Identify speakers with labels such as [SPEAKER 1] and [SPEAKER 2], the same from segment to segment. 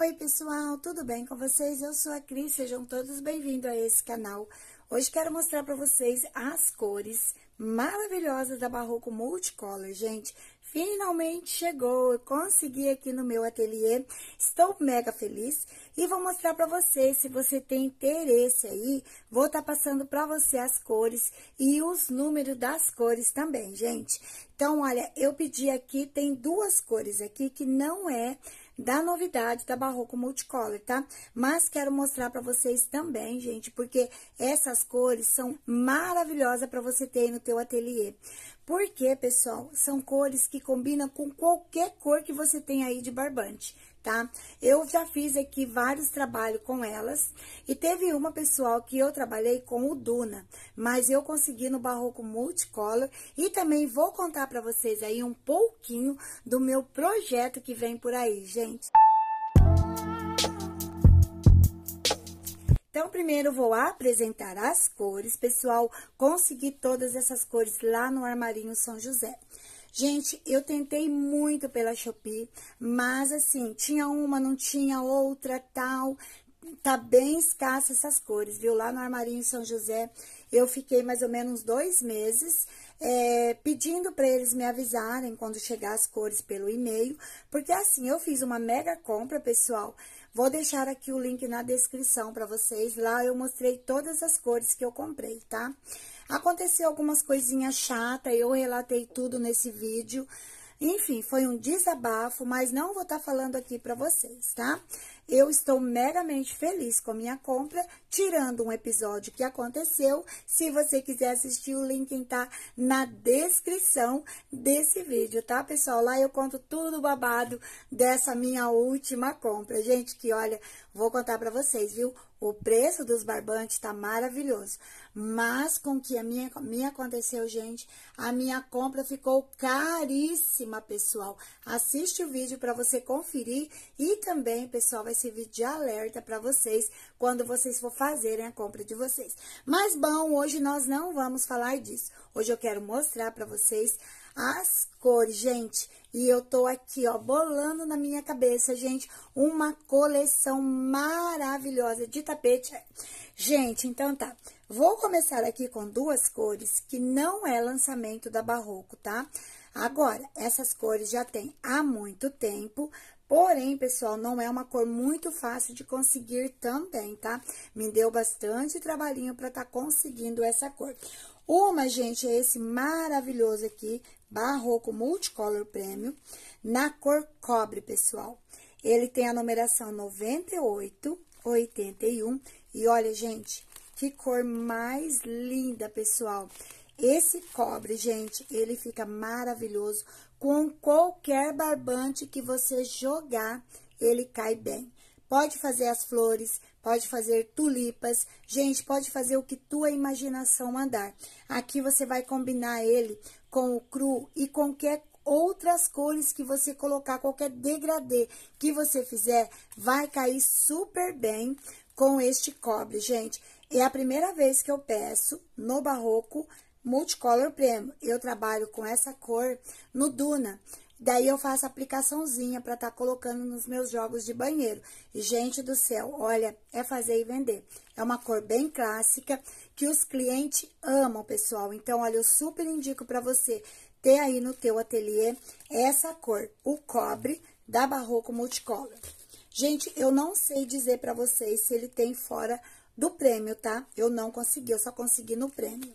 [SPEAKER 1] Oi pessoal, tudo bem com vocês? Eu sou a Cris, sejam todos bem-vindos a esse canal. Hoje quero mostrar para vocês as cores maravilhosas da Barroco Multicolor, gente. Finalmente chegou, eu consegui aqui no meu ateliê, estou mega feliz e vou mostrar para vocês, se você tem interesse aí, vou estar tá passando para você as cores e os números das cores também, gente. Então, olha, eu pedi aqui, tem duas cores aqui que não é da novidade da Barroco Multicolor, tá? Mas quero mostrar para vocês também, gente, porque essas cores são maravilhosas para você ter no teu ateliê. Porque, pessoal, são cores que combinam com qualquer cor que você tem aí de barbante, tá? Eu já fiz aqui vários trabalhos com elas e teve uma pessoal que eu trabalhei com o Duna, mas eu consegui no Barroco Multicolor e também vou contar para vocês aí um pouquinho do meu projeto que vem por aí, gente. Então, primeiro vou apresentar as cores, pessoal, consegui todas essas cores lá no Armarinho São José. Gente, eu tentei muito pela Shopee, mas assim, tinha uma, não tinha outra, tal. Tá bem escassa essas cores, viu? Lá no armarinho em São José, eu fiquei mais ou menos dois meses é, pedindo para eles me avisarem quando chegar as cores pelo e-mail, porque assim, eu fiz uma mega compra, pessoal. Vou deixar aqui o link na descrição para vocês. Lá eu mostrei todas as cores que eu comprei, tá? Tá? Aconteceu algumas coisinhas chatas, eu relatei tudo nesse vídeo. Enfim, foi um desabafo, mas não vou estar tá falando aqui para vocês, tá? Eu estou meramente feliz com a minha compra tirando um episódio que aconteceu. Se você quiser assistir, o link está na descrição desse vídeo, tá, pessoal? Lá eu conto tudo do babado dessa minha última compra. Gente, que olha, vou contar para vocês, viu? O preço dos barbantes está maravilhoso, mas com o que a minha, me aconteceu, gente, a minha compra ficou caríssima, pessoal. Assiste o vídeo para você conferir e também, pessoal, vai servir de alerta para vocês quando vocês for fazerem a compra de vocês. Mas bom, hoje nós não vamos falar disso. Hoje eu quero mostrar para vocês as cores, gente. E eu tô aqui, ó, bolando na minha cabeça, gente, uma coleção maravilhosa de tapete. Gente, então tá. Vou começar aqui com duas cores que não é lançamento da Barroco, tá? Agora, essas cores já tem há muito tempo, Porém, pessoal, não é uma cor muito fácil de conseguir também, tá? Me deu bastante trabalhinho para estar tá conseguindo essa cor. Uma, gente, é esse maravilhoso aqui, Barroco Multicolor Premium, na cor cobre, pessoal. Ele tem a numeração 98, 81. E olha, gente, que cor mais linda, pessoal. Esse cobre, gente, ele fica maravilhoso com qualquer barbante que você jogar, ele cai bem. Pode fazer as flores, pode fazer tulipas, gente, pode fazer o que tua imaginação mandar. Aqui você vai combinar ele com o cru e com qualquer outras cores que você colocar, qualquer degradê que você fizer, vai cair super bem com este cobre, gente. É a primeira vez que eu peço no barroco Multicolor Premium. Eu trabalho com essa cor no Duna. Daí eu faço aplicaçãozinha para estar tá colocando nos meus jogos de banheiro. E, gente do céu, olha, é fazer e vender. É uma cor bem clássica que os clientes amam, pessoal. Então, olha, eu super indico para você ter aí no teu ateliê essa cor, o cobre da Barroco Multicolor. Gente, eu não sei dizer para vocês se ele tem fora do prêmio, tá? Eu não consegui, eu só consegui no prêmio.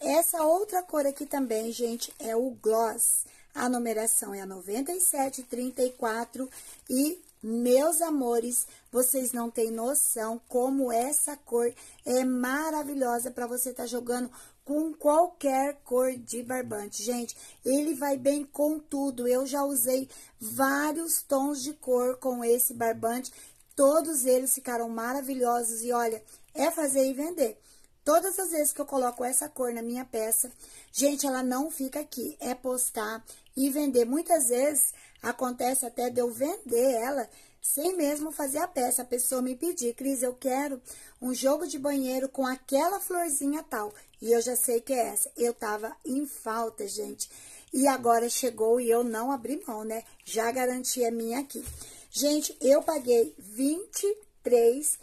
[SPEAKER 1] Essa outra cor aqui também, gente, é o gloss. A numeração é a 9734 e, meus amores, vocês não têm noção como essa cor é maravilhosa para você estar tá jogando com qualquer cor de barbante. Gente, ele vai bem com tudo. Eu já usei vários tons de cor com esse barbante. Todos eles ficaram maravilhosos e olha, é fazer e vender. Todas as vezes que eu coloco essa cor na minha peça, gente, ela não fica aqui. É postar e vender. Muitas vezes acontece até de eu vender ela sem mesmo fazer a peça. A pessoa me pedir, Cris, eu quero um jogo de banheiro com aquela florzinha tal. E eu já sei que é essa. Eu tava em falta, gente. E agora chegou e eu não abri mão, né? Já garanti a minha aqui. Gente, eu paguei 23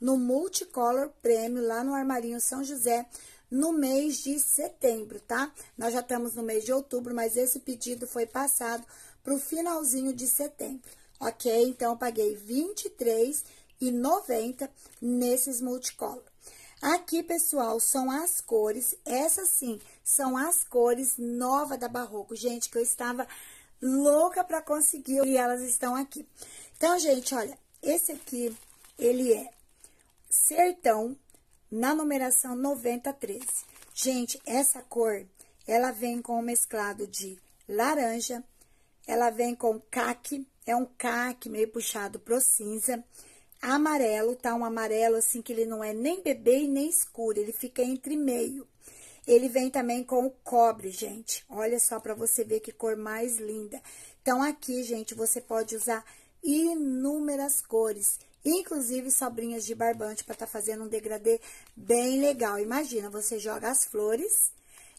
[SPEAKER 1] no Multicolor Prêmio, lá no Armarinho São José, no mês de setembro, tá? Nós já estamos no mês de outubro, mas esse pedido foi passado para o finalzinho de setembro, ok? Então, eu paguei R$ 23,90 nesses multicolor. Aqui, pessoal, são as cores, essas sim, são as cores nova da Barroco, gente, que eu estava louca para conseguir e elas estão aqui. Então, gente, olha, esse aqui, ele é sertão na numeração 9013. Gente, essa cor, ela vem com um mesclado de laranja, ela vem com caque, é um caque meio puxado pro cinza, amarelo, tá? Um amarelo assim que ele não é nem bebê e nem escuro, ele fica entre meio. Ele vem também com o cobre, gente. Olha só para você ver que cor mais linda. Então, aqui, gente, você pode usar inúmeras cores, inclusive sobrinhas de barbante para estar tá fazendo um degradê bem legal. Imagina, você joga as flores,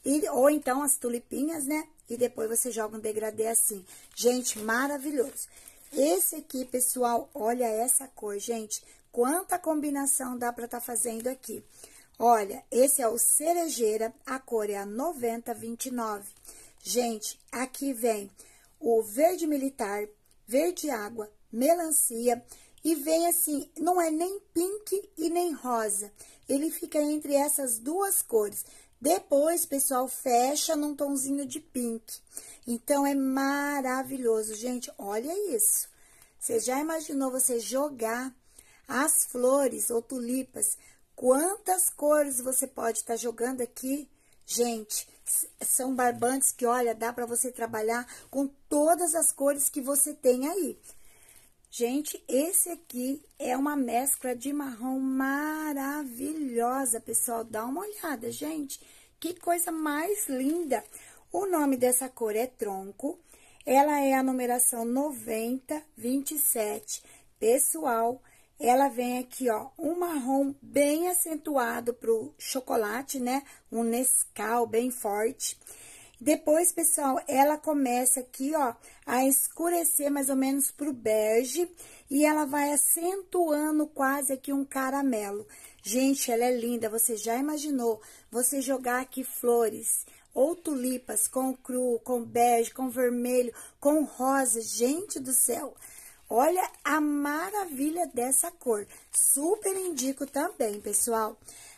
[SPEAKER 1] e, ou então as tulipinhas, né? E depois você joga um degradê assim. Gente, maravilhoso. Esse aqui, pessoal, olha essa cor, gente. Quanta combinação dá para estar tá fazendo aqui. Olha, esse é o cerejeira, a cor é a 9029. Gente, aqui vem o verde militar, verde água, melancia e vem assim, não é nem pink e nem rosa. Ele fica entre essas duas cores. Depois, pessoal, fecha num tonzinho de pink. Então, é maravilhoso, gente. Olha isso. Você já imaginou você jogar as flores ou tulipas? Quantas cores você pode estar tá jogando aqui? Gente, são barbantes que, olha, dá para você trabalhar com todas as cores que você tem aí. Gente, esse aqui é uma mescla de marrom maravilhosa, pessoal. Dá uma olhada, gente. Que coisa mais linda. O nome dessa cor é tronco. Ela é a numeração 9027. Pessoal, ela vem aqui, ó, um marrom bem acentuado pro chocolate, né? Um Nescau bem forte. Depois, pessoal, ela começa aqui, ó, a escurecer mais ou menos pro bege e ela vai acentuando quase aqui um caramelo. Gente, ela é linda, você já imaginou você jogar aqui flores ou tulipas com cru, com bege, com vermelho, com rosa, gente do céu. Olha a maravilha dessa cor. Super indico também, pessoal.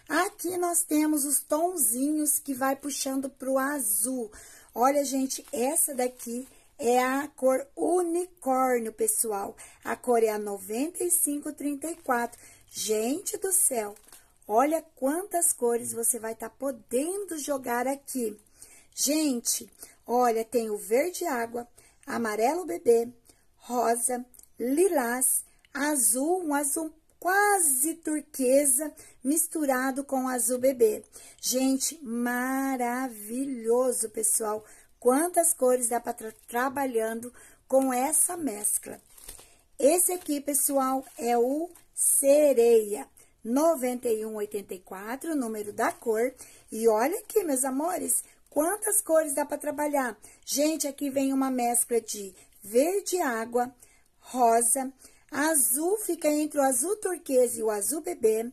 [SPEAKER 1] Aqui nós temos os tonzinhos que vai puxando pro azul. Olha, gente, essa daqui é a cor unicórnio, pessoal. A cor é a 9534. Gente do céu, olha quantas cores você vai estar tá podendo jogar aqui. Gente, olha, tem o verde água, amarelo bebê, rosa, lilás, azul, um azul quase turquesa, misturado com azul bebê. Gente, maravilhoso, pessoal. Quantas cores dá para tra trabalhando com essa mescla. Esse aqui, pessoal, é o Sereia 9184, número da cor. E olha aqui, meus amores, quantas cores dá para trabalhar. Gente, aqui vem uma mescla de verde água, rosa, azul fica entre o azul turquesa e o azul bebê.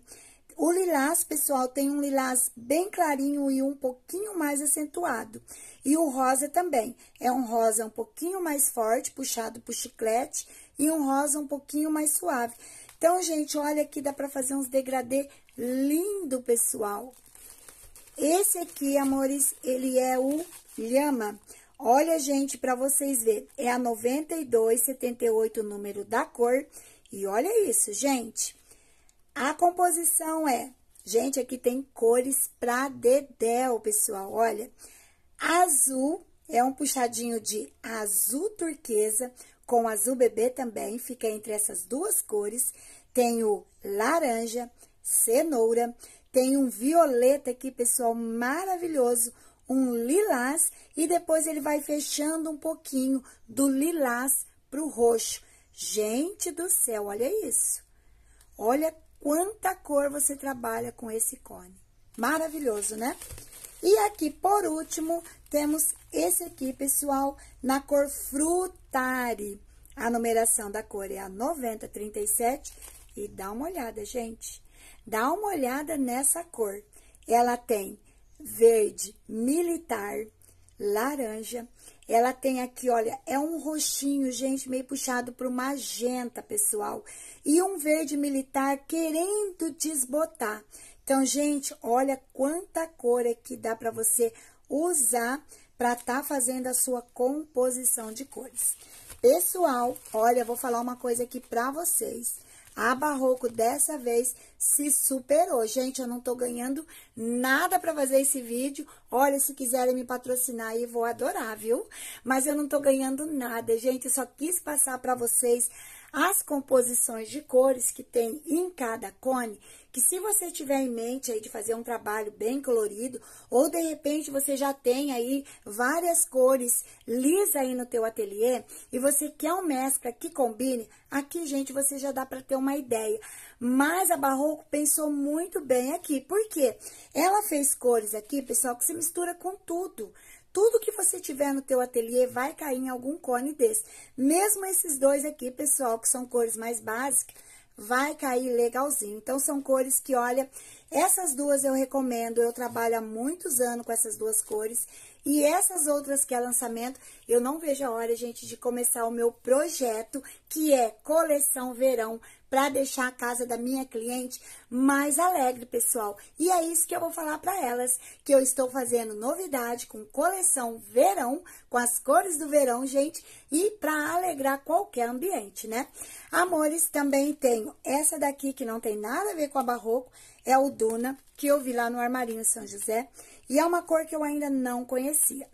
[SPEAKER 1] O lilás, pessoal, tem um lilás bem clarinho e um pouquinho mais acentuado. E o rosa também. É um rosa um pouquinho mais forte, puxado por chiclete, e um rosa um pouquinho mais suave. Então, gente, olha aqui, dá pra fazer uns degradê lindo, pessoal. Esse aqui, amores, ele é o lhama. Olha, gente, para vocês verem, é a 9278 o número da cor. E olha isso, gente. A composição é... Gente, aqui tem cores pra dedéu, pessoal, olha. Azul é um puxadinho de azul turquesa, com azul bebê também, fica entre essas duas cores. Tem o laranja, cenoura, tem um violeta aqui, pessoal, maravilhoso, maravilhoso um lilás e depois ele vai fechando um pouquinho do lilás para o roxo. Gente do céu, olha isso. Olha quanta cor você trabalha com esse cone. Maravilhoso, né? E aqui, por último, temos esse aqui, pessoal, na cor frutari. A numeração da cor é a 9037 e dá uma olhada, gente. Dá uma olhada nessa cor. Ela tem verde militar, laranja. Ela tem aqui, olha, é um roxinho, gente, meio puxado para o magenta, pessoal. E um verde militar querendo desbotar. Então, gente, olha quanta cor é que dá para você usar para tá fazendo a sua composição de cores. Pessoal, olha, vou falar uma coisa aqui para vocês. A Barroco dessa vez se superou. Gente, eu não tô ganhando nada para fazer esse vídeo. Olha, se quiserem me patrocinar aí, vou adorar, viu? Mas eu não tô ganhando nada, gente. Eu só quis passar para vocês as composições de cores que tem em cada cone, que se você tiver em mente aí de fazer um trabalho bem colorido, ou de repente você já tem aí várias cores lisa aí no teu ateliê, e você quer um mescla que combine, aqui, gente, você já dá para ter uma ideia. Mas a Barroco pensou muito bem aqui, porque ela fez cores aqui, pessoal, que se mistura com tudo. Tudo que você tiver no teu ateliê vai cair em algum cone desse. Mesmo esses dois aqui, pessoal, que são cores mais básicas, vai cair legalzinho. Então, são cores que, olha, essas duas eu recomendo, eu trabalho há muitos anos com essas duas cores. E essas outras que é lançamento, eu não vejo a hora, gente, de começar o meu projeto, que é coleção verão para deixar a casa da minha cliente mais alegre, pessoal. E é isso que eu vou falar para elas, que eu estou fazendo novidade com coleção verão, com as cores do verão, gente, e para alegrar qualquer ambiente, né? Amores, também tenho essa daqui que não tem nada a ver com a Barroco, é o Duna, que eu vi lá no Armarinho São José, e é uma cor que eu ainda não conhecia.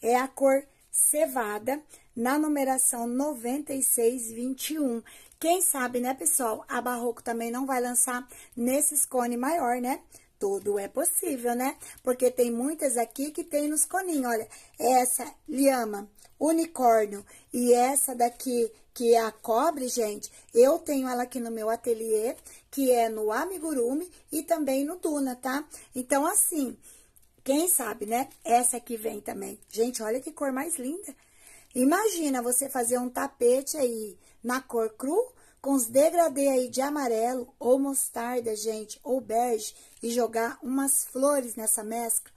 [SPEAKER 1] É a cor cevada, na numeração 9621. Quem sabe, né, pessoal, a Barroco também não vai lançar nesses cones maior, né? Tudo é possível, né? Porque tem muitas aqui que tem nos coninhos, olha. Essa, lhama, unicórnio e essa daqui, que é a cobre, gente, eu tenho ela aqui no meu ateliê, que é no amigurumi e também no Duna, tá? Então, assim, quem sabe, né? Essa aqui vem também. Gente, olha que cor mais linda. Imagina você fazer um tapete aí na cor cru, com os degradê aí de amarelo ou mostarda, gente, ou bege, e jogar umas flores nessa mescla.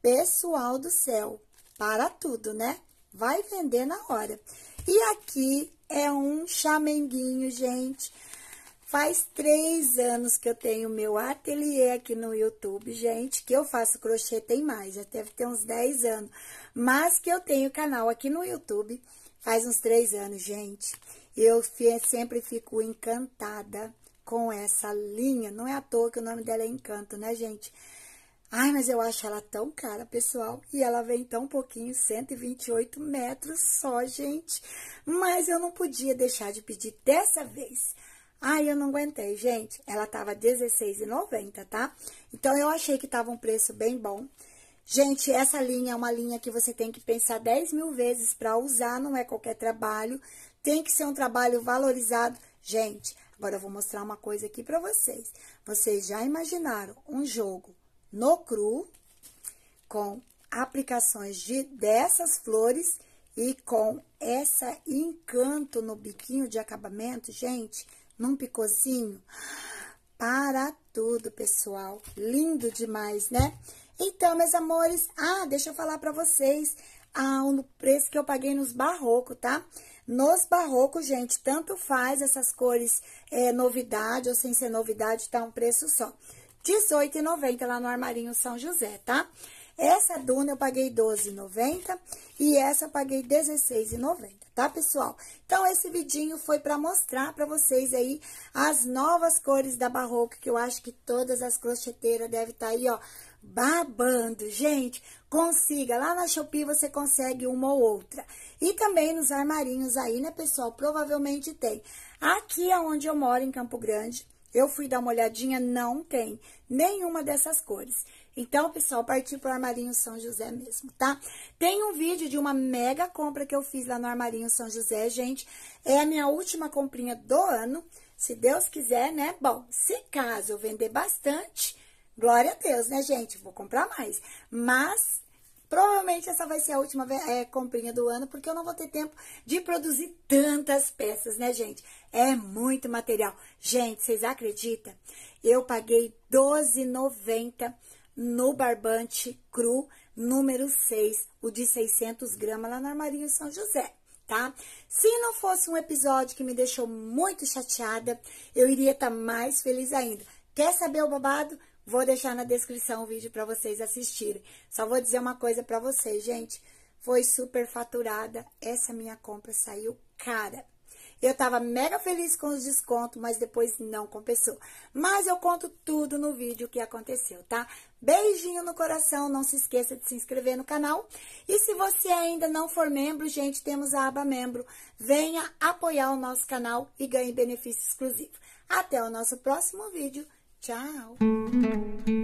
[SPEAKER 1] Pessoal do céu, para tudo, né? Vai vender na hora. E aqui é um chamenguinho, gente. Faz três anos que eu tenho meu ateliê aqui no YouTube, gente, que eu faço crochê tem mais, já deve ter uns 10 anos. Mas que eu tenho canal aqui no YouTube faz uns três anos, gente. Eu é, sempre fico encantada com essa linha. Não é à toa que o nome dela é Encanto, né, gente? Ai, mas eu acho ela tão cara, pessoal. E ela vem tão pouquinho, 128 metros só, gente. Mas eu não podia deixar de pedir dessa vez. Ai, eu não aguentei, gente. Ela tava R$16,90, tá? Então, eu achei que tava um preço bem bom. Gente, essa linha é uma linha que você tem que pensar 10 mil vezes para usar, não é qualquer trabalho tem que ser um trabalho valorizado. Gente, agora eu vou mostrar uma coisa aqui para vocês. Vocês já imaginaram um jogo no cru com aplicações de dessas flores e com essa encanto no biquinho de acabamento, gente, num picozinho para tudo, pessoal. Lindo demais, né? Então, meus amores, ah, deixa eu falar para vocês ah, o preço que eu paguei nos barrocos, tá? Nos barrocos, gente, tanto faz essas cores é, novidade ou sem ser novidade, tá um preço só. R$18,90 lá no Armarinho São José, tá? Essa duna eu paguei R$12,90 e essa eu paguei R$16,90, tá, pessoal? Então, esse vidinho foi para mostrar para vocês aí as novas cores da Barroca, que eu acho que todas as crocheteiras devem estar tá aí, ó, babando. Gente, consiga. Lá na Shopee você consegue uma ou outra. E também nos armarinhos aí, né, pessoal? Provavelmente tem. Aqui é onde eu moro, em Campo Grande, eu fui dar uma olhadinha, não tem nenhuma dessas cores. Então, pessoal, parti o Armarinho São José mesmo, tá? Tem um vídeo de uma mega compra que eu fiz lá no Armarinho São José, gente. É a minha última comprinha do ano, se Deus quiser, né? Bom, se caso eu vender bastante Glória a Deus, né, gente? Vou comprar mais. Mas Provavelmente essa vai ser a última é, é, comprinha do ano, porque eu não vou ter tempo de produzir tantas peças, né, gente? É muito material. Gente, vocês acreditam? Eu paguei R$12,90 no barbante cru número 6, o de 600 gramas, lá no Armarinho São José tá? Se não fosse um episódio que me deixou muito chateada, eu iria estar tá mais feliz ainda. Quer saber o babado? Vou deixar na descrição o vídeo para vocês assistirem. Só vou dizer uma coisa para vocês, gente. Foi super faturada. Essa minha compra saiu cara. Eu tava mega feliz com os descontos, mas depois não compensou. Mas eu conto tudo no vídeo que aconteceu, tá? Beijinho no coração, não se esqueça de se inscrever no canal. E se você ainda não for membro, gente, temos a aba membro. Venha apoiar o nosso canal e ganhe benefício exclusivo. Até o nosso próximo vídeo. Tchau!